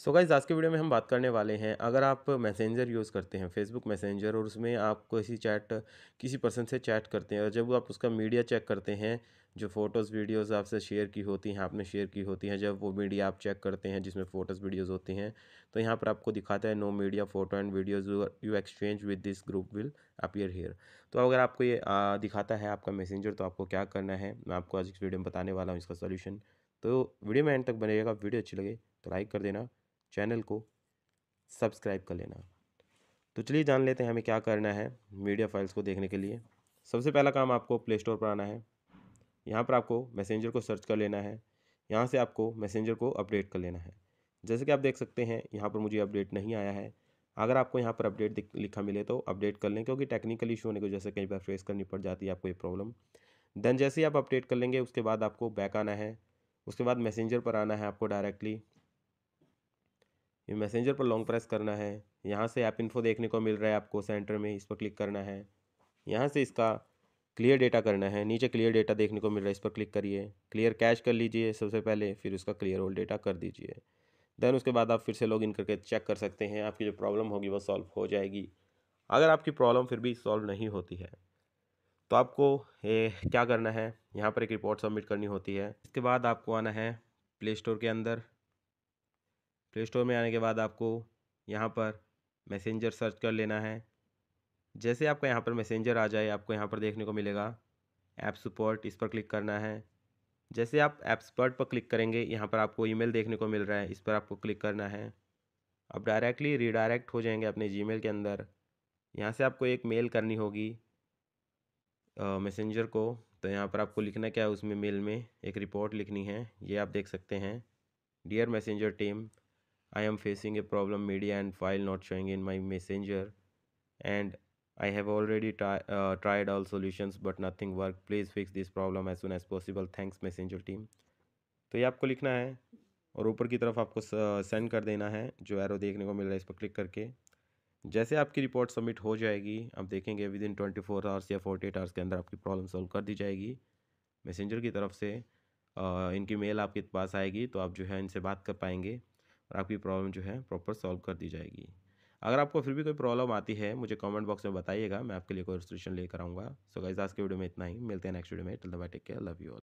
so guys आज के video में हम बात करने वाले हैं अगर आप मैसेंजर यूज़ करते हैं फेसबुक मैसेंजर और उसमें आप किसी चैट किसी पर्सन से चैट करते हैं और जब आप उसका मीडिया चेक करते हैं जो फ़ोटोज़ वीडियोज़ आपसे शेयर की होती हैं आपने शेयर की होती हैं जब वो मीडिया आप चेक करते हैं जिसमें फ़ोटोज़ वीडियोज़ होती हैं तो यहाँ पर आपको दिखाता है no media photo and videos you exchange with this group will appear here तो अगर आपको ये आ, दिखाता है आपका मैसेंजर तो आपको क्या करना है मैं आपको आज इस वीडियो में बताने वाला हूँ इसका सोल्यूशन तो वीडियो में एंड तक बनेगा वीडियो अच्छी लगे तो लाइक कर देना चैनल को सब्सक्राइब कर लेना तो चलिए जान लेते हैं हमें क्या करना है मीडिया फाइल्स को देखने के लिए सबसे पहला काम आपको प्ले स्टोर पर आना है यहाँ पर आपको मैसेंजर को सर्च कर लेना है यहाँ से आपको मैसेंजर को अपडेट कर लेना है जैसे कि आप देख सकते हैं यहाँ पर मुझे अपडेट नहीं आया है अगर आपको यहाँ पर अपडेट लिखा मिले तो अपडेट कर लें क्योंकि टेक्निकल इशू होने की वजह से कई बार फेस करनी पड़ जाती है आपको ये प्रॉब्लम देन जैसे ही आप अपडेट कर लेंगे उसके बाद आपको बैक आना है उसके बाद मैसेंजर पर आना है आपको डायरेक्टली मैसेंजर पर लॉन्ग प्रेस करना है यहाँ से ऐप इन्फो देखने को मिल रहा है आपको सेंटर में इस पर क्लिक करना है यहाँ से इसका क्लियर डेटा करना है नीचे क्लियर डेटा देखने को मिल रहा है इस पर क्लिक करिए क्लियर कैश कर लीजिए सबसे पहले फिर उसका क्लियर ओल्ड डेटा कर दीजिए देन उसके बाद आप फिर से लॉग इन करके चेक कर सकते हैं आपकी जो प्रॉब्लम होगी वो सॉल्व हो जाएगी अगर आपकी प्रॉब्लम फिर भी सॉल्व नहीं होती है तो आपको ए, क्या करना है यहाँ पर एक रिपोर्ट सबमिट करनी होती है इसके बाद आपको आना है प्ले स्टोर के अंदर प्ले स्टोर में आने के बाद आपको यहाँ पर मैसेंजर सर्च कर लेना है जैसे आपका यहाँ पर मैसेंजर आ जाए आपको यहाँ पर देखने को मिलेगा ऐप सपोर्ट इस पर क्लिक करना है जैसे आप ऐप सपोर्ट पर क्लिक करेंगे यहाँ पर आपको ईमेल देखने को मिल रहा है इस पर आपको क्लिक करना है आप डायरेक्टली रिडायरेक्ट हो जाएंगे अपने जी के अंदर यहाँ से आपको एक मेल करनी होगी मैसेंजर को तो यहाँ पर आपको लिखना क्या है उसमें मेल में एक रिपोर्ट लिखनी है ये आप देख सकते हैं dear Messenger team I am facing a problem media and file not showing in my messenger and I have already uh, tried all solutions but nothing work please fix this problem as soon as possible thanks messenger team तो ये आपको लिखना है और ऊपर की तरफ आपको सेंड कर देना है जो एरो देखने को मिल रहा है इस पर क्लिक करके जैसे आपकी रिपोर्ट सबमिट हो जाएगी आप देखेंगे within twenty four hours या फोर्टी एट आवर्स के अंदर आपकी प्रॉब्लम सॉल्व कर दी जाएगी मैसेंजर की तरफ से आ, इनकी मेल आपके पास आएगी तो आप जो है इनसे बात कर पाएंगे और आपकी प्रॉब्लम जो है प्रॉपर सॉल्व कर दी जाएगी अगर आपको फिर भी कोई प्रॉब्लम आती है मुझे कमेंट बॉक्स में बताइएगा मैं आपके लिए कोई सोल्यूशन लेकर आऊँगा सो गाइज आज के वीडियो में इतना ही मिलते हैं नेक्स्ट वीडियो में till the bye take care love you all